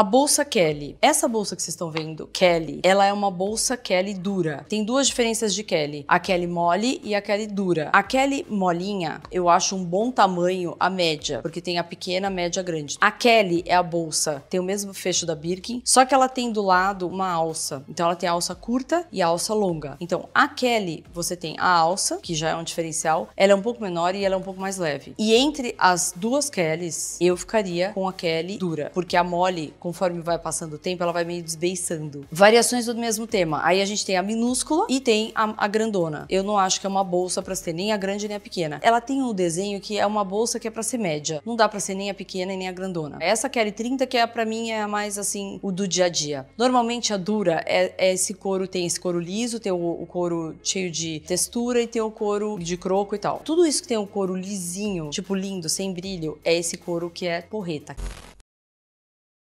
A bolsa Kelly. Essa bolsa que vocês estão vendo, Kelly, ela é uma bolsa Kelly dura. Tem duas diferenças de Kelly: a Kelly mole e a Kelly dura. A Kelly molinha, eu acho um bom tamanho a média, porque tem a pequena, a média, a grande. A Kelly é a bolsa, tem o mesmo fecho da Birkin, só que ela tem do lado uma alça. Então ela tem a alça curta e a alça longa. Então a Kelly, você tem a alça, que já é um diferencial, ela é um pouco menor e ela é um pouco mais leve. E entre as duas Kellys, eu ficaria com a Kelly dura, porque a mole com conforme vai passando o tempo, ela vai meio desbeiçando. Variações do mesmo tema. Aí a gente tem a minúscula e tem a, a grandona. Eu não acho que é uma bolsa para ser nem a grande nem a pequena. Ela tem um desenho que é uma bolsa que é para ser média. Não dá para ser nem a pequena e nem a grandona. Essa Kelly 30 que é para mim é a mais assim o do dia a dia. Normalmente a dura é, é esse couro tem esse couro liso, tem o, o, couro cheio de textura e tem o couro de croco e tal. Tudo isso que tem um couro lisinho, tipo lindo, sem brilho, é esse couro que é porreta.